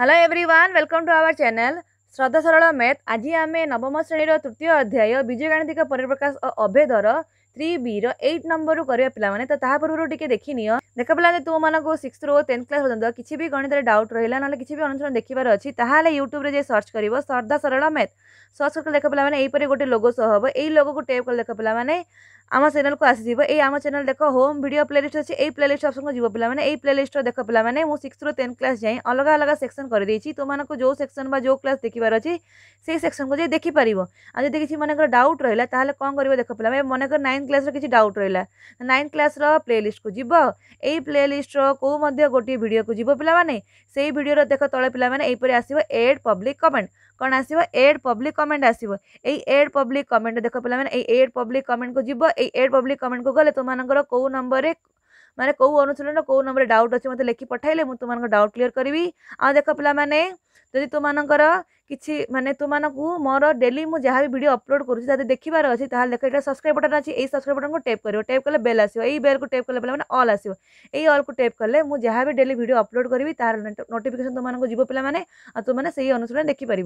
hello everyone welcome to our channel Shraddha Saral math आज आम नवम श्रेणी तृतीय अध्याय विजय गाणितिक परिप्रकाश और अभेदर थ्री बी रईट नंबर कर पे तो पूर्व टी देखनी देख पे तुम मानक सिक्स रो टेन्थ क्लास पर्यटन किसी भी गणित डाउट रहा ना किसी भी अनुसरण देखार अच्छी ताल्ले यूट्यूब्रे जे सर्च कर श्रद्धा सरल मैथ सर्च कर देख पे गोटे लोगो सह हम यही लोगो को टेप कल देख पे आम चैनल को आसी जाए आम चैनल देख होम भिड प्लेलीस्ट अच्छे प्ले लिस्ट अप्सन को जीवन पाला प्ले लिस्टर देख पाने सिक्स रू टेन क्लास जाए अलग अलग सेक्शन कर देती तुमको जो सेक्शन जो क्लास देखार अच्छे से सेक्शन को जाए देखिपार आज जी किसी मन डाउट रहा है कौन कर देख पाला मन कर नाइन क्लास किसी डाउट रहा नाइन्थ क्लास र्ले लिस्ट को जीव य प्ले लिस्टर कौन गोटे भिडियो को जीव पाने से भिडर देख तले पाने आसव एड पब्लिक कमेंट कौन आस एड पब्लिक कमेंट आसो एड पब्लिक कमेंट देख पे मैंने एड पब्लिक कमेंट को जब एड पब्लिक कमेंट को गले तुम्हारे कौ नंबर मैंने कौ अनुशील कौ नंबर डाउट अच्छे मतलब लिखि पठाइले मुझे तुम्हारा डाउट क्लीयर करी आ देख पे जी तुम्हारा किसी मैंने तुम मोर डेली मुझे जहाँ भी भिड अपलोड करुँचे देखार अच्छे तेल देख ये सब्सक्राइब बटन अच्छे ये सब्सक्राइब बटन को टेप कर टेप कले बेल आसो यही बेल को टेप कले मैंने अल आसो यही अल को टेप कले मुझे जहाँ भी डेली भिड अपलोड करी तरह नोटिकेसन तुमको जीव पे और तुमने से ही अनुसार देखिपार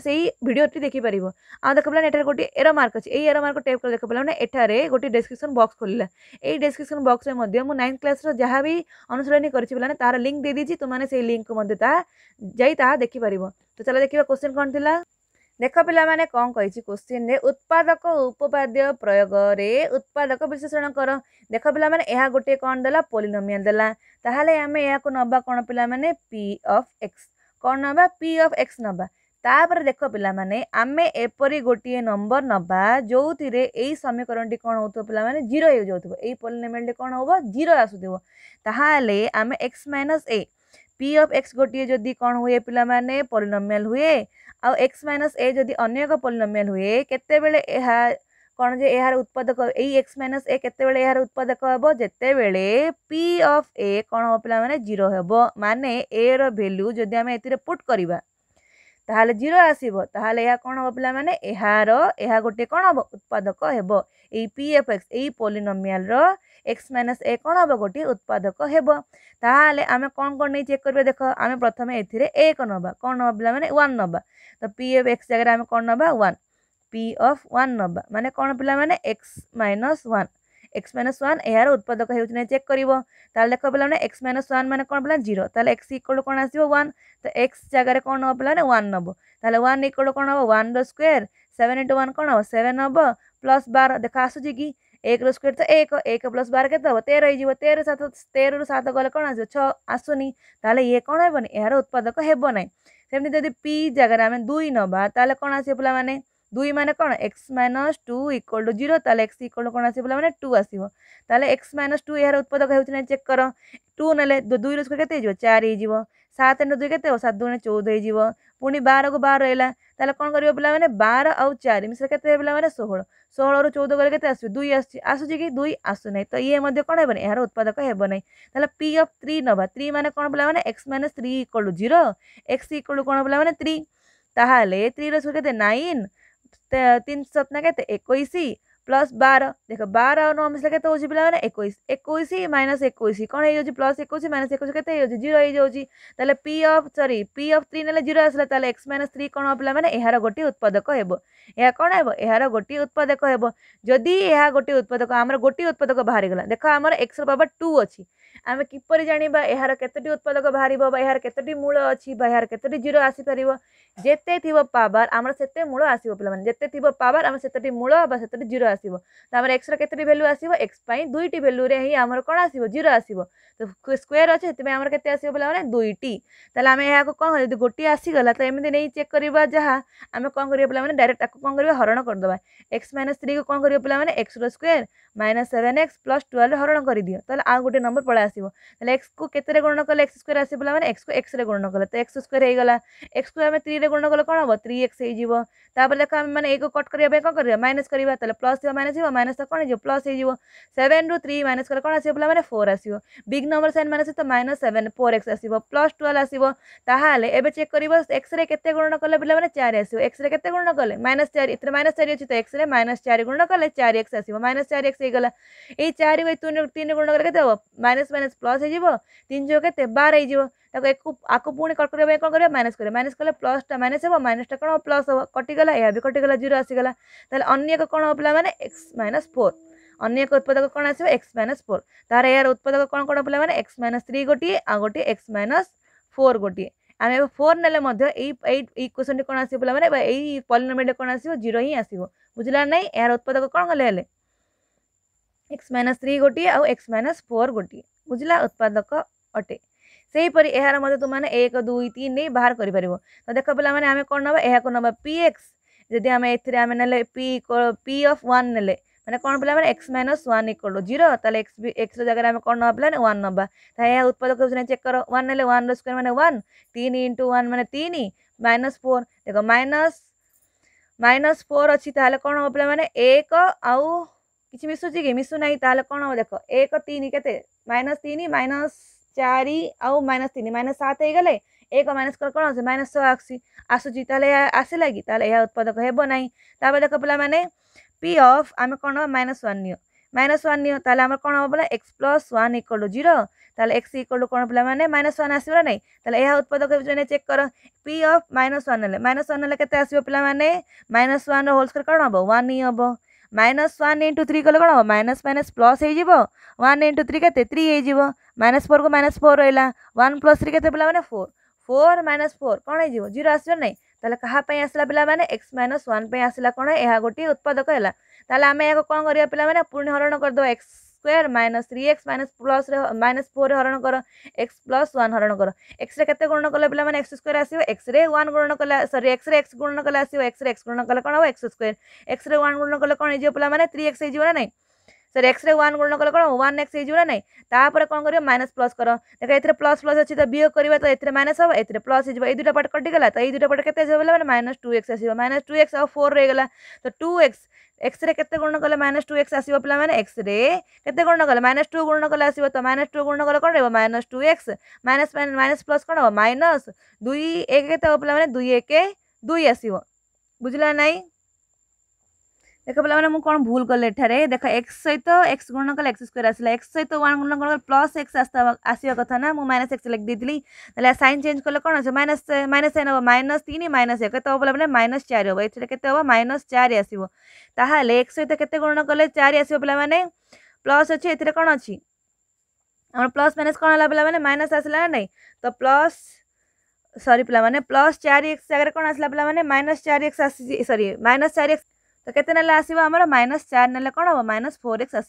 से ही भिडटे देखिपार आ देख पाला यार गोटे एर मार्क अच्छे एर मार्क टेप कले देख पाला मैंने गोटे डिस्क्रिप्सन बक्स खोलना यही डिस्क्रिप्सन बक्स में मैं नाइन्थ क्लास जहाँ भी अनुशीन करें तार लिंक दे दीजिए तुमने से लिंक को मैं ता देखिपार तो चलो देखिए क्वेश्चन कौन थी देख पे कौन कही क्वेश्चन रे उत्पादक उपपाद्य प्रयोग रे उत्पादक विश्लेषण कर देख पाने गोटे कौन देला पोलिनोमियल देखे ताहले आम यह नवा कौन पाने पी अफ एक्स कौन ना पी अफ एक्स नवा तापर देख पाने आम एपरी गोटे नंबर नवा जो यही समीकरण टी कौन हो पाने जीरो हो जाऊ पोलिनोमियल टी कौन हो जीरो आसुव ताहले आम x minus a P of x गोटे जदि कौन हुए पे माने पलिनोमियाल हुए आउ एक्स माइनस ए जदि अन्य पलिनोमियाल हुए केते बेले कौन जे एहार उत्पादक एई एक्स माइनस ए केते बेले एहार उत्पादक हबो जते बेले पी अफ ए कौन हबो पिला माने 0 माने ए रो वैल्यू जदि आमे एतिर पुट करबा ତାହେଲେ ଜିରୋ ଆସିବ ତାହେଲେ ଏହା କ'ଣ ହେବ ପିଲାମାନେ ଏହାର ଏହା ଗୋଟେ କ'ଣ ହେବ ଉତ୍ପାଦକ ହେବ ଏଇ ପି ଏଫ୍ ଏକ୍ସ ଏଇ ପୋଲିନୋମିଆଲର ଏକ୍ସ ମାଇନସ୍ ଏ କ'ଣ ହେବ ଗୋଟିଏ ଉତ୍ପାଦକ ହେବ ତାହେଲେ ଆମେ କ'ଣ କ'ଣ ନେଇ ଚେକ୍ କରିବା ଦେଖ ଆମେ ପ୍ରଥମେ ଏଥିରେ ଏକ ନେବା କ'ଣ ନେବା ପିଲାମାନେ ୱାନ୍ ନେବା ତ ପି ଏଫ୍ ଏକ୍ସ ଜାଗାରେ ଆମେ କ'ଣ ନେବା ୱାନ୍ ପି ଅଫ୍ ୱାନ୍ ନେବା ମାନେ କ'ଣ ପିଲାମାନେ x minus one x minus one এর উৎপাদক ହେଉଛି ନା ଚେକ୍ କରିବ ତାହେଲେ ଦେଖ ପିଲାମାନେ ଏକ୍ସ ମାଇନସ୍ ଓୱାନ୍ ମାନେ କ'ଣ ପିଲା ଜିରୋ ତାହେଲେ ଏକ୍ସ ଇକ୍ୱାଲ୍ କ'ଣ ଆସିବ ୱାନ୍ ତ ଏକ୍ସ ଜାଗାରେ କ'ଣ ନେବ ପିଲାମାନେ ୱାନ୍ ନେବ ତାହେଲେ ୱାନ୍ ଇକ୍ୱାଲ୍ କ'ଣ ହେବ ୱାନ୍ର ସ୍କୋୟାର୍ ସେଭେନ୍ ଇଣ୍ଟୁ ୱାନ୍ କ'ଣ ହେବ ସେଭେନ୍ ହେବ ପ୍ଲସ୍ ବାର ଦେଖ ଆସୁଛି କି ଏକର ସ୍କୋୟାର୍ ତ ଏକ ଏକ ପ୍ଲସ୍ ବାର କେତେ ହେବ ତେର ହେଇଯିବ ତେର ସାତ ତେରରୁ ସାତ ଗଲେ କ'ଣ ଆସିବ ଛଅ ଆସୁନି ତାହେଲେ ଇଏ କ'ଣ ହେବନି ଏହାର ଉତ୍ପାଦକ ହେବ ନାହିଁ ସେମିତି ଯଦି ପି ଜାଗାରେ ଆମେ ଦୁଇ ନେବା ତାହେଲେ କ'ଣ ଆସିବ ପିଲାମାନେ দুই ମାନେ କ'ଣ x minus two equal to zero ତାହେଲେ ଏକ୍ସ ଇକ୍ୱାଲ୍ ଟୁ କ'ଣ ଆସିବ ପିଲାମାନେ ଟୁ ଆସିବ ତାହେଲେ ଏକ୍ସ ମାଇନସ୍ ଟୁ ଏହାର ଉତ୍ପାଦକ ହେଉଛି ନା ଚେକ୍ କର ଟୁ ନେଲେ ଦୁଇରୁ ସ୍କୋୟାର କେତେ ହେଇଯିବ ଚାରି ହେଇଯିବ ସାତ ଏଣ୍ଡୁ ଦୁଇ କେତେ ହେବ ସାତ ଦୁଇଣେ ଚଉଦ ହେଇଯିବ ପୁଣି ବାରକୁ ବାର ରହିଲା ତାହେଲେ କ'ଣ କରିବ ପିଲାମାନେ ବାର ଆଉ ଚାରି ମିଶା କେତେ ପିଲାମାନେ ଷୋହଳ ଷୋହଳରୁ ଚଉଦ ଗଲେ କେତେ ଆସୁଛି ଦୁଇ ଆସୁଛି ଆସୁଛି କି ଦୁଇ ଆସୁନାହିଁ ତ ଇଏ ମଧ୍ୟ କ'ଣ ହେବନି ଏହାର ଉତ୍ପାଦକ ହେବ ନାହିଁ ତାହେଲେ ପି ଅଫ୍ ଥ୍ରୀ ନେବା ଥ୍ରୀ ମାନେ କ'ଣ ପିଲାମାନେ x minus three equal to zero x equal to କ'ଣ ପିଲାମାନେ ଥ୍ରୀ ତାହେଲେ ଥ୍ରୀର ସ୍କୋର କେତେ ନାଇନ୍ କେତେ ଏକୋଇଶ ପ୍ଲସ୍ ବାର ଦେଖ ବାର ଆଉ प्लस ମିଶିଲା କେତେ ହେଉଛି ପିଲାମାନେ ଏକୋଇଶ ଏକୋଇଶ के ଏକୋଇଶ କଣ ହେଇଯାଉଛି ପ୍ଲସ୍ ଏକୋଇଶ ମାଇନସ୍ ଏକୋଇଶ କେତେ ହେଇଯାଉଛି ଜିରୋ ହେଇଯାଉଛି ତାହେଲେ P of sorry P of three ନେଲେ ଜିରୋ ଆସିଲା ତାହେଲେ ଏକ୍ସ ମାଇନସ୍ ଥ୍ରୀ କଣ ହେବ ପିଲାମାନେ ଏହାର ଗୋଟିଏ ଉତ୍ପାଦକ ହେବ ଏହା କଣ ହେବ ଏହାର ଗୋଟିଏ ଉତ୍ପାଦକ ହେବ ଯଦି ଏହା ଗୋଟିଏ ଉତ୍ପାଦକ ଆମର ଗୋଟିଏ ଉତ୍ପାଦକ ବାହାରିଗଲା ଦେଖ ଆମର ଏକ୍ସର पावर ଟୁ ଅଛି ଆମେ କିପରି ଜାଣିବା ଏହାର କେତୋଟି ଉତ୍ପାଦକ ବାହାରିବ ବା ଏହାର କେତୋଟି ମୂଳ ଅଛି ବା ଏହାର କେତୋଟି ଜିରୋ ଆସିପାରିବ ଯେତେ ଥିବ ପାୱାର ଆମର ସେତେ ମୂଳ ଆସିବ ପିଲାମାନେ ଯେତେ ଥିବ ପାୱାର ଆମର ସେତୋଟି ମୂଳ ବା ସେତୋଟି ଜିରୋ ଆସିବ ତ ଆମର ଏକ୍ସର କେତୋଟି ଭ୍ୟାଲ୍ୟୁ ଆସିବ ଏକ୍ସ ପାଇଁ ଦୁଇଟି ଭ୍ୟାଲ୍ୟୁରେ ହିଁ ଆମର କ'ଣ ଆସିବ ଜିରୋ ଆସିବ ତ ସ୍କୋୟାର ଅଛି ସେଥିପାଇଁ ଆମର କେତେ ଆସିବ ପିଲାମାନେ ଦୁଇଟି ତାହେଲେ ଆମେ ଏହାକୁ କ'ଣ ଯଦି ଗୋଟିଏ ଆସିଗଲା ତ ଏମିତି ନେଇ ଚେକ୍ କରିବା ଯାହା ଆମେ କ'ଣ କରିବା ପିଲାମାନେ ଡାଇରେକ୍ଟ ତାକୁ କ'ଣ କରିବା ହରଣ କରିଦେବା ଏକ୍ସ ମାଇନସ୍ ଥ୍ରୀକୁ କ'ଣ କରିବା ପିଲାମାନେ ଏକ୍ସର square minus seven x plus twelve ହରଣ କରିଦିଅ ତାହେଲେ ଆଉ ଗୋଟେ ନମ୍ବର ପଳାଇ आसो एक्स को कत गुण कले एक्स स्क्वयर आसाना मैंने एक्स को एक्स गुण कले तो एक्स स्क्वयर होगा एक्स को आम थ्री गुण कले कौन हम थ्री एक्स होपर देख आम मैंने एक कट करने कौन कर माइनस करा तो प्लस थी माइनस हो माइनस तो कौन हो प्लस होवेन रू थ्री माइनस कले कौन आसो पाला फोर आसो बिग नंबर सेवन माइनस तो माइनस सेवेन फोर एक्स आस प्लस ट्वेल्व आसो ताल चेक कर एक्स के गुण कले पे मैंने चार आसो एक्स रेत गुण कले माइनस चार इतने माइनस चार अच्छी तो एक्स रे माइनस चार गुण कले चार एक्स आसो माइनस चार एक्स होगा यही चार तीन गुण कले कैसे हम माइनस মাইনাস প্লস হয়েযিব তিন যোগে তেবার হয়েযিব তাকে একু আকু পুঁ কট করা কম করা মাইনাস করা মাইনাস কলে প্লসটা মাইনাস হব মাইনাসটা কোণ প্লস হব কটিগলা এ কটিগলা জিরো আসিগলা তাহলে অন্য এক কোণ হব পিলা মানে এক্স মাইনাস ফোর অন্য এক উৎপাদক কোণ আসবে এক্স মাইনাস ফোর তার এর উৎপাদক কোণ কোণ পিলা মানে এক্স মাইনাস থ্রি গোটিয়ে আর গোটিয়ে এক্স মাইনাস ফোর গোটিয়ে ଆମେ ଏବେ ଫୋର୍ ନେଲେ ମଧ୍ୟ ଏଇ ଏଇ ଇକ୍ୱେସନ୍ଟି କ'ଣ ଆସିବ ପିଲାମାନେ ବା ଏଇ ପଲିନୋମିଆଲ୍ଟି କ'ଣ ଆସିବ ଜିରୋ ହିଁ ଆସିବ ବୁଝିଲା ନାହିଁ ଏହାର ଉତ୍ପାଦକ କ'ଣ କଲେ ହେଲେ ଏକ୍ସ ମାଇନସ୍ ଥ୍ରୀ ଗୋଟିଏ ଆଉ ଏକ୍ସ ମାଇନସ୍ ଫୋର୍ ଗୋଟିଏ ବୁଝିଲା ଉତ୍ପାଦକ ଅଟେ ସେହିପରି ଏହାର ମଧ୍ୟ ତୁମମାନେ ଏକ ଦୁଇ ତିନି ନେଇ ବାହାର କରିପାରିବ ତ ଦେଖ ପିଲାମାନେ ଆମେ କ'ଣ ନେବା ଏହାକୁ ନେବା ପି ଏକ୍ସ ଯଦି ଆମେ ଏଥିରେ ଆମେ ନେଲେ ପି ପି ଅଫ୍ ୱାନ୍ ନେଲେ ମାନେ କ'ଣ ପିଲାମାନେ x minus one equal to zero ତାହେଲେ ଏକ୍ସ ଏକ୍ସର ଜାଗାରେ ଆମେ କ'ଣ ନେବା ପିଲାମାନେ ୱାନ୍ ନେବା ତାହେଲେ ଏହା ଉତ୍ପାଦକ ହେଉଛି ନା ଚେକ୍ କର ୱାନ୍ ନେଲେ ୱାନ୍ର ସ୍କୋୟାର ମାନେ ୱାନ୍ ତିନି ଇଣ୍ଟୁ ୱାନ୍ ମାନେ ତିନି ମାଇନସ୍ ଫୋର୍ ଦେଖ ମାଇନସ୍ ମାଇନସ୍ ଫୋର୍ ଅଛି ତାହେଲେ କ'ଣ ହେବ ପିଲାମାନେ ଏକ ଆଉ किसी मिशुची कि मिशु ना तो कौन देख एक तीन के माइनस तीन माइनस चार आउ माइनस तीन माइनस सात हो गले एक माइनस कर कौन से माइनस छः आसी आसूची तेल आसला कि उत्पादक हो तापर देख पे मैंने पी अफ आम कौन माइनस वन नि माइनस वन निल आम कौन हम बोला x plus one equal to zero x equal to कौन पे मैंने माइनस वन आसो उत्पादक होने चेक कर P of minus one minus one के आस पे मैंने माइनस वन रोल स्क्र कौन हम वन हम ମାଇନସ୍ ୱାନ୍ ଇଣ୍ଟୁ ଥ୍ରୀ କଲେ କ'ଣ ହେବ ମାଇନସ୍ ମାଇନସ୍ ପ୍ଲସ୍ ହେଇଯିବ ୱାନ୍ ଇଣ୍ଟୁ ଥ୍ରୀ କେତେ ଥ୍ରୀ ହେଇଯିବ ମାଇନସ୍ ଫୋର୍କୁ ମାଇନସ୍ ଫୋର୍ ରହିଲା ୱାନ୍ ପ୍ଲସ୍ ଥ୍ରୀ କେତେ ପିଲାମାନେ ଫୋର୍ ଫୋର୍ ମାଇନସ୍ ଫୋର୍ କ'ଣ ହେଇଯିବ ଜିରୋ ଆସିବ ନାହିଁ ତାହେଲେ କାହା ପାଇଁ ଆସିଲା ପିଲାମାନେ ଏକ୍ସ ମାଇନସ୍ ୱାନ୍ ପାଇଁ ଆସିଲା କ'ଣ ଏହା ଗୋଟିଏ ଉତ୍ପାଦକ ହେଲା ତାହେଲେ ଆମେ ଏହାକୁ କ'ଣ କରିବା ପିଲାମାନେ ପୁଣି ହରଣ କରିଦେବା x square minus three x minus প্লসরে মাইনস ফোর্রে হরণ কর এক্স প্লস ওয়ান হরণ কর এক্সরে কেতে গুণ কলে পিলা মানে এক্স স্কোয়ার আসবে এক্সরে ওয়ান গুণ কলে সরি এক্সরে এক্স গুণ কলে আসবে এক্সরে এক্স গুণ কলে কোণ হব এক্স স্কোয়ার এক্সরে ওয়ান গুণ কলে কোণ হয়ে পিলা মানে থ্রি এক্স হয়ে না নাই सर एक्सरे वन गुणन कले କ'ଣ ୱାନ୍ ଏକ୍ସ ହେଇଯିବ ନାଇଁ ତାପରେ କ'ଣ କରିବ ମାଇନସ୍ ପ୍ଲସ୍ କର ଦେଖ ଏଥିରେ ପ୍ଲସ୍ ପ୍ଲସ୍ ଅଛି ତ ବିୟୋଗ କରିବା ତ ଏଥିରେ ମାଇନସ୍ ହେବ ଏଥିରେ ପ୍ଲସ୍ ହେଇଯିବ ଏଇ ଦୁଇଟା ପାର୍ଟ କଟିଗଲା ତ ଏଇ ଦୁଇଟା ପାର୍ଟ କେତେ ଆସିବ ବୋଲେ ମାନେ ମାଇନସ୍ ଟୁ ଏକ୍ସ ଆସିବ ମାଇନସ୍ ଟୁ ଏକ୍ସ ଆଉ ଫୋର୍ ରହିଗଲା ତ ଟୁ ଏକ୍ସ এক্সরে কেতে গুণ কলে মাইনাস টু এক্স আসবে পিলা মানে এক্সরে কেতে গুণ কলে মাইনাস টু গুণ কলে আসবে তো মাইনাস টু গুণ কলে কণ হব minus two x minus minus plus কণ হব মাইনাস দুই এক কেতে হব পিলা মানে দুই এক দুই আসব বুঝলা নাই देख पे मैंने कौन भूल कल एठार देख एक्स सहित एक्स गुण कल एक्स स्क्वयर आसाला एक्स सहित वन गुण कल प्लस एक्स आसवा कथ ना मुझ माइनस एक्स लिखी ना सैन चेंज कले कौन से माइनस माइनस सैन हम माइनस तीन माइनस एक कैसे हम बोले माइनस चार हम ये के माइनस चार आसवे एक्स सहित कैसे गुण कले चार आस पे प्लस अच्छे ये कौन अच्छी आम प्लस माइनस कौन है पे माइनस आसला ना तो प्लस सरी पे प्लस चार एक्स जगह कौन आसला पे माइनस चार एक्स आसी सरी माइनस चार एक्स तो केते ना आसो आम माइनस चार ना कौन हम माइनस फोर एक्स आस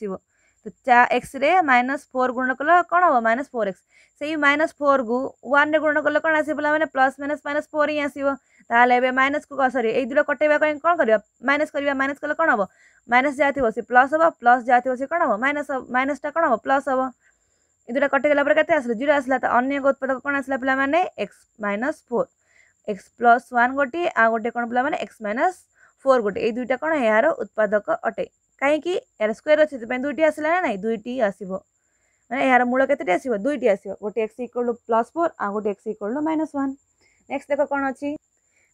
तो एक्स रे माइनस फोर गुण कल कौन हम माइनस फोर एक्स से माइनस फोर को वन गुण कल कौन आस मैंने प्लस माइनस माइनस फोर ही आसो तालोले माइनस को सरी यही दूर कटे कहीं कौन कर माइनस करवा माइनस कले कौन हम माइनस जहाँ थी प्लस हम प्लस जहाँ थी कौन हम माइनस माइनसटा कौन हम प्लस हम ये दुटा कटे पर कैसे जीरो आसला तो अन्य उत्पादक कौन आसा पे x minus four x plus one गोटे आ गए कौन पे एक्स माइनस फोर गोटे ये दुईटा कौन यार उत्पादक अटे कहीं स्क्वयर अच्छे से दुईट आसाना ना दुईट आसव यार मूल के आस दुईट आस गए x equal to plus four आ गए x equal to minus one next देख कौन अच्छी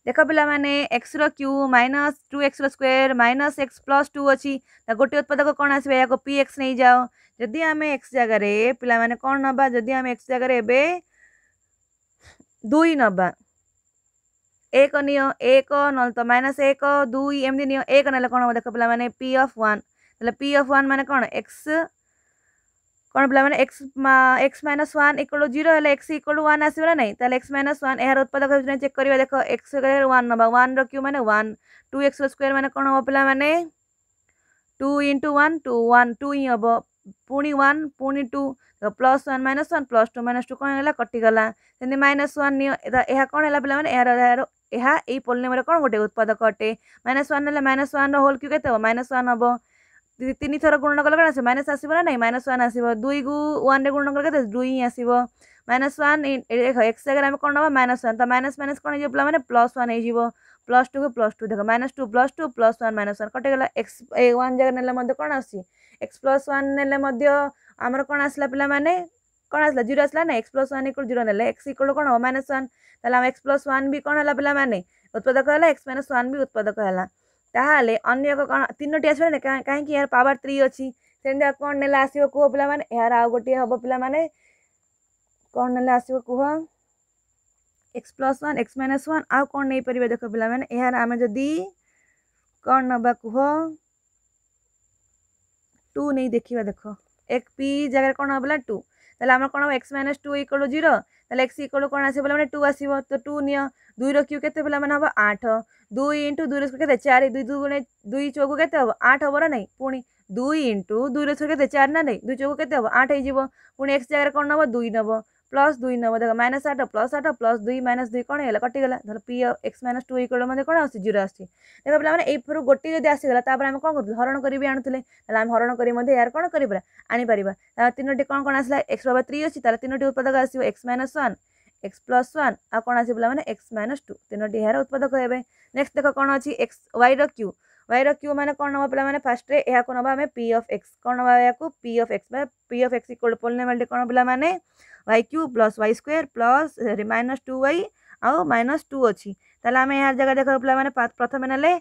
देख पे एक्स र्यू minus two x square minus x plus two अच्छी गोटे उत्पादक कौन आस पी एक्स नहीं जाओ जदि आम एक्स जगार पे कौन नवा जदि आम एक्स जगार ए दुई नवा एक नि एक ना तो माइनस एक दुई एम नि एक ना कौन हम देख पे पी एफ वाला पी एफ वन मैंने कौन एक्स कौन पे मैंने x x minus one equal zero x equal one आसवे ना तो एक्स माइनस वन यार उत्पादक चेक करेंगे देख एक्स वन ना वन रख मैंने वन टू एक्स स्क् मैंने कौन हम पे मैंने two into one two one two ही हम पुणी वन पुणी two plus one minus one plus two minus two कौन कटिगला से माइनस वन यहाँ कौन है पे यार ଏହା ଏଇ ପଲିନୋମିଆର କ'ଣ ଗୋଟେ ଉତ୍ପାଦକ ଅଟେ ମାଇନସ୍ ୱାନ୍ ହେଲେ ମାଇନସ୍ ୱାନ୍ର ହୋଲ୍ କ୍ୟୁ କେତେ ହେବ ମାଇନସ୍ ୱାନ୍ ହେବ ତିନି ଥର ଗୁଣନ କଲେ କ'ଣ ଆସିବ ମାଇନସ୍ ଆସିବ ନା ନାହିଁ ମାଇନସ୍ ୱାନ୍ ଆସିବ ଦୁଇକୁ ୱାନ୍ରେ ଗୁଣନ କଲେ କେତେ ଦୁଇ ହିଁ ଆସିବ ମାଇନସ୍ ୱାନ୍ ଦେଖ ଏକ୍ସ ଜାଗାରେ ଆମେ କ'ଣ ନେବା ମାଇନସ୍ ୱାନ୍ ତ ମାଇନସ୍ ମାଇନସ୍ କ'ଣ ହେଇଯିବ ପିଲାମାନେ ପ୍ଲସ୍ ୱାନ୍ ହେଇଯିବ ପ୍ଲସ୍ ଟୁକୁ ପ୍ଲସ୍ ଟୁ ଦେଖ minus two plus two plus one minus one କଟିଗଲା ଏକ୍ସ ୱାନ୍ ଜାଗାରେ ନେଲେ ମଧ୍ୟ କ'ଣ ଆସୁଛି ଏକ୍ସ ପ୍ଲସ୍ ୱାନ୍ ନେଲେ ମଧ୍ୟ ଆମର କ'ଣ ଆସିଲା ପିଲାମାନେ କ'ଣ ଆସିଲା ଜିରୋ ଆସିଲା ନା x plus one equal zero ନେଲେ ଏକ୍ସ ଇକ୍ୱାଲ୍ କ'ଣ ହେବ ମାଇନସ୍ ୱାନ୍ ତାହେଲେ ଆମ ଏକ୍ସ ପ୍ଲସ୍ ୱାନ୍ ବି କ'ଣ ହେଲା ପିଲାମାନେ ଉତ୍ପାଦକ ହେଲା ଏକ୍ସ ମାଇନସ୍ ୱାନ୍ ବି ଉତ୍ପାଦକ ହେଲା ତାହେଲେ ଅନ୍ୟ ଏକ କ'ଣ ତିନୋଟି ଆସିବନି କାହିଁକି ଏହାର ପାୱାର ଥ୍ରୀ ଅଛି ସେମିତି ଆଉ କ'ଣ ନେଲେ ଆସିବ କୁହ ପିଲାମାନେ ଏହାର ଆଉ ଗୋଟିଏ ହେବ ପିଲାମାନେ କ'ଣ ନେଲେ ଆସିବ କୁହ x plus one x minus one ଆଉ କ'ଣ ନେଇପାରିବେ ଦେଖ ପିଲାମାନେ ଏହାର ଆମେ ଯଦି କ'ଣ ନେବା କୁହ ଟୁ ନେଇ ଦେଖିବା ଦେଖ ଏକ ପି ଜାଗାରେ କ'ଣ ହେବ ଟୁ তাহলে আমার କ'ଣ x minus two equal zero ତାହେଲେ ଏକ୍ସ ଇକ୍ୱାଲ୍ କ'ଣ ଆସିବ ବୋଲେ ମାନେ ଟୁ ଆସିବ ତ ଟୁ ନିଅ ଦୁଇର କ୍ୟୁ କେତେ ବୋଲେ ମାନେ ହେବ ଆଠ ଦୁଇ ଇଣ୍ଟୁ ଦୁଇର କେତେ ଚାରି ଦୁଇ ଦୁଇ ଦୁଇ ଚଉକୁ କେତେ ହେବ ଆଠ ହେବ ନା ନାହିଁ ପୁଣି ଦୁଇ ଇଣ୍ଟୁ ଦୁଇର କେତେ ଚାରି ନା ନାହିଁ ଦୁଇ ଚଉକୁ କେତେ ହେବ ଆଠ ହେଇଯିବ ପୁଣି ଏକ୍ସ ଜାଗାରେ କ'ଣ ନେବ ଦୁଇ ନେବ ପ୍ଲସ୍ ଦୁଇ ନେବ ଦେଖ ମାଇନସ୍ ଆଠ ପ୍ଲସ୍ ଆଠ ପ୍ଲସ୍ ଦୁଇ ମାଇନସ୍ ଦୁଇ କ'ଣ ହେଇଗଲା କଟିଗଲା ଧର P x minus two equal ମଧ୍ୟ କ'ଣ ଆସୁଛି ଜିରୋ ଆସୁଛି ଦେଖ ପିଲାମାନେ ଏଇଥିରୁ ଗୋଟିଏ ଯଦି ଆସିଗଲା ତାପରେ ଆମେ କ'ଣ କରୁଥିଲୁ ହରଣ କରି ବି ଆଣୁଥିଲେ ତାହେଲେ ଆମେ ହରଣ କରି ମଧ୍ୟ ଏହାର କ'ଣ କରିବା ଆଣିପାରିବା ତାହେଲେ ତିନୋଟି କ'ଣ କ'ଣ ଆସିଲା ଏକ୍ସ ବାବା ଥ୍ରୀ ଅଛି ତାହେଲେ ତିନୋଟି ଉତ୍ପାଦକ ଆସିବ x minus one x plus one আর কোণ আসবে মানে এক্স মাইনস টু তিনোটি এর উৎপাদক হবে নেক্সট দেখ কোণ অছি এক্স ওয়াইর কিউ ওয়াইর কিউ মানে কোণ নেওয়া পিলা মানে ফার্স্টে এখন নেবা আমি পি অফ এক্স কোণ নেবা এখন পি অফ এক্স বা পি অফ এক্স ইকুয়াল পোলিনোমিয়ালটি কোণ পিলা মানে y cube plus y square plus minus two y आउ माइनस टू अच्छी तेल आम यार जगह देख पे मैंने प्रथम ने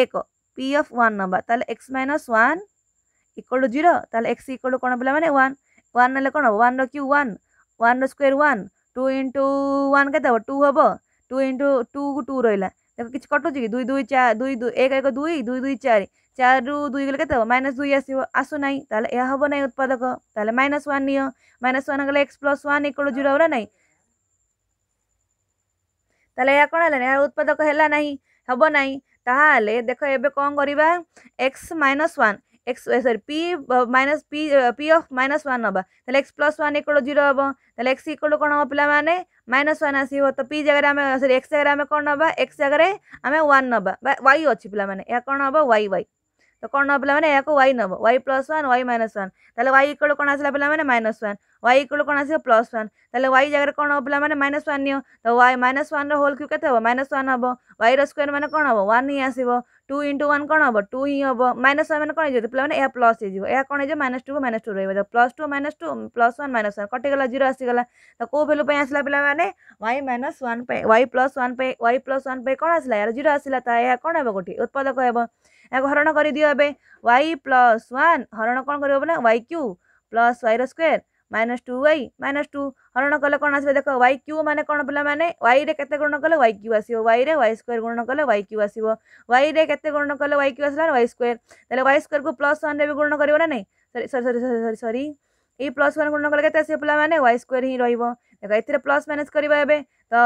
एक पी एफ वन नवा तो x minus one equal to zero x equal to कौन पे मैंने वन वन ना कौन हम वन र्यू वन वन रोयर वन टू इंटू वन के टू हम टू इंटू टू टू रहा देख कि कटुच कि दुई दुई चार दुई दुई एक एक दुई दुई दुई चार चार দুই दुई गले মাইনাস দুই আসব আসু आसुना তাহলে এ হব না উৎপাদক তাহলে মাইনাস ওয়ান নিও মাইনাস ওয়ান গেলে x plus one equal zero হল না তাহলে এ কোণ হল উৎপাদক হল না হব না তাহলে দেখ এবে কম করা x x sorry p minus p p of minus one हाँ तेल x plus one equal zero हम तेल एक्स इक्वल कौन हम पे माइनस वन आस तो पी जगह सरी एक्स जगह कौन ना एक्स जगह आम वन ना वाई अच्छी पे कौन हम वाई वाई तर कोण आपल्याला हे वाय नब y plus one y minus one তাহলে ওয়াই ইকুয়াল কোণ আসলে পেলাম মানে মাইনাস ওয়ান ওয়াই ইকুয়াল কোণ আসলে প্লস ওয়ান তাহলে ওয়াই জায়গায় কোণ হব পেলাম মানে মাইনাস ওয়ান নিও তো ওয়াই মাইনাস ওয়ান হোল কিউ কেতে হব মাইনাস ওয়ান হব ওয়াই র স্কোয়ার মানে কোণ হব ওয়ান হি আসব টু ইন্টু ওয়ান কম হব টু ই হব মাইনাস ওয়ান মানে কম হয়ে পিলামানে এ প্লস হয়ে এ কম হয়ে মাইনাস টু মাইনাস টু রহব plus two minus two plus one minus one কটিগলা জিরো আসিগলা তো কেউ ভ্যালু আসলা পিলামানে y minus one y plus one y plus one কম আসলা এর জিরো আসলা তা এ কম হব কোটি উৎপাদক হব এখন হরণ করে দিও এবে ওয়াই প্লস ওয়ান হরণ কম করব না ওয়াই কিউ প্লস ওয়াইর square minus two y minus two হরণ কলে কোণ আসবে দেখ ওয়াই কিউ মানে কোণ পিলামানে ওয়াইরে কেতে গুণ কলে ওয়াই কিউ আসবে ওয়াইরে ওয়াই স্কোয়ার গুণ কলে ওয়াই কিউ আসবে ওয়াইরে কেতে গুণ কলে ওয়াই কিউ আসলা ওয়াই স্কোয়ার তাহলে ওয়াই স্কোয়ারকু প্লস ওয়ানরে বি গুণ করিব না নাই sorry sorry sorry sorry sorry sorry এই প্লস ওয়ান গুণ কলে কেতে আসবে পিলামানে ওয়াই স্কোয়ার হি রহব দেখ এতে প্লস মাইনস করিবা এবে তো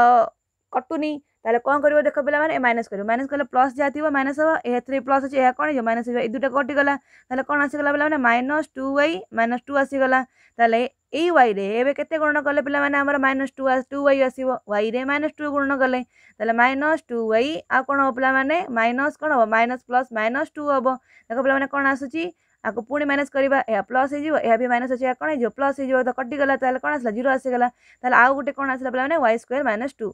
কটুনি तेज़े कौन कर देख पे मैंने माइनस कर माइनस कल प्लस जहाँ थी माइनस हम ए प्लस अच्छे यहाँ कौन हो माइनस हो दुटा कटिगला तेल कौन आसगला पे minus two y minus two आसगला तेल यही वाई रेत गुण कले पे आम माइनस टू टू वाई आस वाई माइनस टू गुण कले माइनस टू वाई आ कौन हम पे माइनस कौन हम माइनस प्लस माइनस टू हम देख पे कौन आस आपको पुणी माइनस करवा प्लस हो भी माइनस अच्छे कौन हो प्लस हो कटिगला तेल कौन आसा जीरो आसगला तेल आउ गोटे कौन आसा पे वाई स्क्वेयर माइनस टू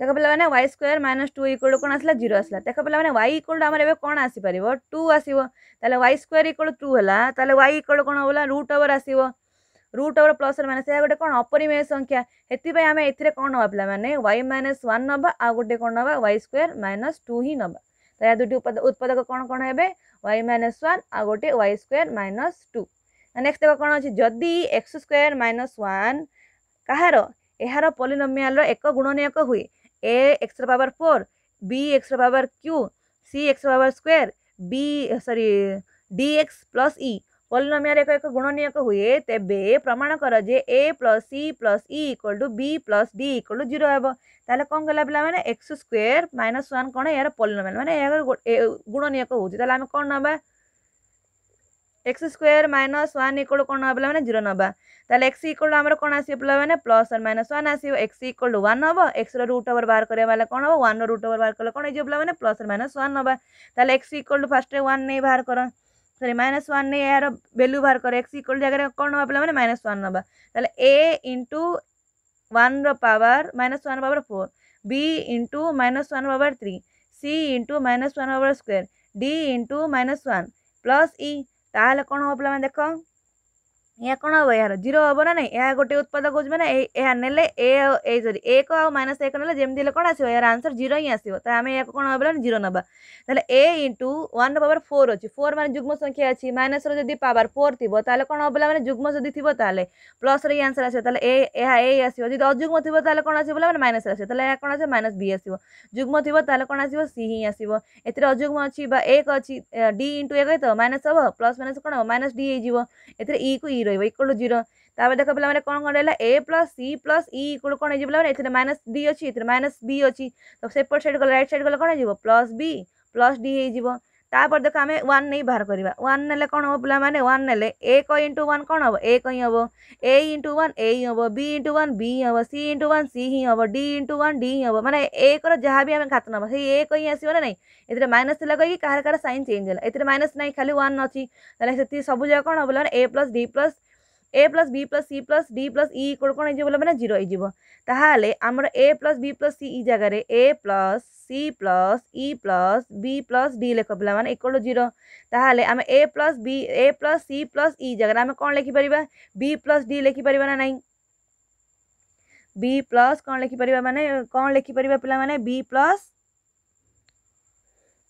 ଦେଖ ପିଲାମାନେ y square minus two equal କ'ଣ ଆସିଲା ଜିରୋ ଆସିଲା ଦେଖ ପିଲାମାନେ ୱାଇ ଇକ୍ୱାଲ୍ ଆମର ଏବେ କ'ଣ ଆସିପାରିବ ଟୁ ଆସିବ ତାହେଲେ ୱାଇ ସ୍କୋୟାର ଇକ୍ୱାଲ୍ ଟୁ ହେଲା ତାହେଲେ ୱାଇ ଇକ୍ୱାଲ୍ କ'ଣ ହେଲା ରୁଟ୍ ଓଭର୍ ଆସିବ ରୁଟ୍ ଓଭର୍ ପ୍ଲସ୍ ମାନେ ସେଇଟା ଗୋଟେ କ'ଣ ଅପରିମେୟ ସଂଖ୍ୟା ସେଥିପାଇଁ ଆମେ ଏଥିରେ କ'ଣ ନେବା ପିଲାମାନେ ୱାଇ ମାଇନସ୍ ୱାନ୍ ନେବା ଆଉ ଗୋଟେ କ'ଣ ନେବା ୱାଇ ସ୍କୋୟାର ମାଇନସ୍ ଟୁ ହିଁ ନେବା ତ ଏହା ଦୁଇଟି ଉତ୍ପାଦକ କ'ଣ କ'ଣ ହେବେ ୱାଇ ମାଇନସ୍ ୱାନ୍ ଆଉ ଗୋଟେ y square minus two next ଦେଖ କ'ଣ ଅଛି ଯଦି ଏକ୍ସ ସ୍କୋୟାର ମାଇନସ୍ ୱାନ୍ କାହାର ଏହାର ପଲିନୋମିଆଲର ଏକ ଗୁଣନୀୟକ ହୁଏ a x power four b x power cube c x power square b sorry d x plus e पलिनोम एक एक गुणनीयक हुए तेज प्रमाण कर जे a plus c plus e equal to b plus d equal to zero हेल्ला कौन गला पे मैंने एक्स स्क्वे माइनस वन कौन यार पलिनोम मैंने गुणनीयक हो कौन नाबा x square minus one equal কোণ না পিলামানে জিরো নবা তাহলে এক্স ইকোয়াল আমার কোণ আসবে পিলামানে প্লস আর মাইনস ওয়ান আসবে এক্স ইকোয়াল ওয়ান হব এক্সর রুট ওভার বাহার করা বেলা কোণ হব ওয়ানর রুট ওভার বাহার কলে কোণ হয়ে পিলামানে প্লস আর মাইনস ওয়ান নবা তাহলে এক্স ইকোয়াল ফার্স্টে ওয়ান নেই বাহার কর সরি মাইনস ওয়ান নেই এর ভ্যালু বাহার কর এক্স ইকোয়াল জায়গায় কোণ নবা পিলামানে মাইনস ওয়ান নবা তাহলে এ ইন্টু ওয়ানর power minus one power four b into minus one power three c into minus one over square d into minus one plus e ତାହେଲେ କ'ଣ ହେବ ପିଲାମାନେ ଦେଖ या कौन हाँ यार जीरो हम ना यहाँ गोटे उत्पाद कौन मैंने यह ना ए सरी एक आइनस एक ना जमी कौन आस आंसर जीरो ही आसो तो आम यहाँ कौन हम जीरो ना तो a into one power four अच्छे फोर मैंने जुग्म संख्या अच्छी माइनस रि पावर फोर थी तेल कौन हम मैंने जुग्म जब थी तेल प्लस रही आंसर आसो तो ए आसो जब अजुग्म थी तेल कौन आसो मैंने माइनस आसो तो यह कौन आस माइनस बी आसो जुग्म थी तेल कौन आसो सी ही आसो एर अजुग्म अच्छी एक अच्छी डी इंटू एक माइनस हम प्लस माइनस कौन हम माइनस डी हो इ को e ରହିବ ଇକ୍ୱାଲ୍ ଟୁ ଜିରୋ ତାପରେ ଦେଖ ପିଲାମାନେ କ'ଣ କ'ଣ ରହିଲା a plus c plus e equal କ'ଣ ହେଇଯିବ ପିଲାମାନେ ଏଥିରେ ମାଇନସ୍ ଡି ଅଛି ଏଥିରେ ମାଇନସ୍ ବି ଅଛି ତ ସେପଟ ସାଇଡ଼୍ ଗଲେ ରାଇଟ୍ ସାଇଡ଼୍ ଗଲେ କ'ଣ ହେଇଯିବ ପ୍ଲସ୍ ବି ପ୍ଲସ୍ ଡି ହେଇଯିବ ତାପରେ ଦେଖ ଆମେ ୱାନ୍ ନେଇ ବାହାର କରିବା ୱାନ୍ ନେଲେ କ'ଣ ହେବ ପିଲାମାନେ ୱାନ୍ ନେଲେ ଏକ ଇଣ୍ଟୁ ୱାନ୍ କ'ଣ ହେବ ଏକ ହିଁ ହେବ ଏ ଇଣ୍ଟୁ ୱାନ୍ ଏ ହିଁ ହେବ ବି ଇଣ୍ଟୁ ୱାନ୍ ବି ହିଁ ହେବ ସି ଇଣ୍ଟୁ ୱାନ୍ ସି ହିଁ ହେବ ଡି ଇଣ୍ଟୁ ୱାନ୍ ଡି ହିଁ ହେବ ମାନେ ଏକର ଯାହା ବି ଆମେ ଖାତ ନେବା ସେଇ ଏକ ହିଁ ଆସିବ ନା ନାହିଁ ଏଥିରେ ମାଇନସ୍ ଥିଲା କହିକି କାହାର କାହାର ସାଇନ୍ ଚେଞ୍ଜ ହେଲା ଏଥିରେ ମାଇନସ୍ ନାହିଁ ଖାଲି ୱାନ୍ ଅଛି ତାହେଲେ ସେଠି ସବୁଯାକ କ'ଣ ହେବ a plus d plus a plus b plus c plus d plus e କ'ଣ କ'ଣ ହେଇଯିବ ବୋଲେ ମାନେ ଜିରୋ ହେଇଯିବ ତାହେଲେ ଆମର a plus b plus c e ଜାଗାରେ a plus c plus e plus b plus d ଲେଖ ପିଲାମାନେ ଇକ୍ୱାଲ୍ ଟୁ ଜିରୋ ତାହେଲେ ଆମେ a plus b a plus c plus e ଜାଗାରେ ଆମେ କ'ଣ ଲେଖିପାରିବା ବି ପ୍ଲସ୍ ଡି ଲେଖିପାରିବା ନା ନାହିଁ ବି ପ୍ଲସ୍ କ'ଣ ଲେଖିପାରିବା ମାନେ କ'ଣ ଲେଖିପାରିବା ପିଲାମାନେ ବି ପ୍ଲସ୍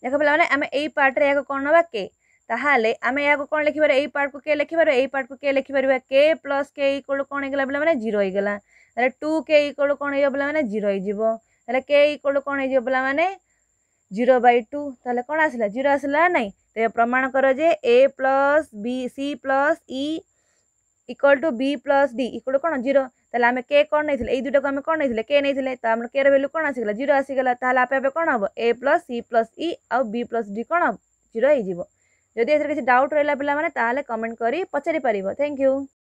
ଦେଖ ପିଲାମାନେ ଆମେ ଏଇ ପାର୍ଟରେ ଏହାକୁ କ'ଣ ନେବା କେ তাহলে ଆମେ ଏହାକୁ କ'ଣ ଲେଖିପାରିବା ଏଇ ପାର୍ଟକୁ କେ ଲେଖିପାରିବା ଏଇ ପାର୍ଟକୁ କେ ଲେଖିପାରିବା କେ ପ୍ଲସ୍ କେ ଇକ୍ୱାଲ୍ କ'ଣ ହେଇଗଲା ପିଲାମାନେ ଜିରୋ ହେଇଗଲା ତାହେଲେ ଟୁ କେ ଇକ୍ୱାଲ୍ କ'ଣ ହେଇଯିବ ପିଲାମାନେ ଜିରୋ ହେଇଯିବ ତାହେଲେ କେ ଇକ୍ୱାଲ୍ କ'ଣ ହେଇଯିବ ପିଲାମାନେ ଜିରୋ ବାଇ ଟୁ ତାହେଲେ କ'ଣ ଆସିଲା ଜିରୋ ଆସିଲା ନାହିଁ ତେବେ ପ୍ରମାଣ କର ଯେ a plus b c plus e equal to b plus d equal কোণ জিরো তাহলে আমি কে কোণ নেই এই দুটাকে আমি কোণ নেই কে নেই তো আমার কে ভ্যালু কোণ আসিগলা জিরো আসিগলা তাহলে আপে আপে কোণ হব a plus c plus e আউ বি প্লস ডি কোণ হব জিরো হয়ে যাব ଯଦି ଏଥିରେ କିଛି ଡାଉଟ୍ ରହିଲା ପିଲାମାନେ ତାହେଲେ କମେଣ୍ଟ କରି ପଚାରି ପାରିବ ଥ୍ୟାଙ୍କ ୟୁ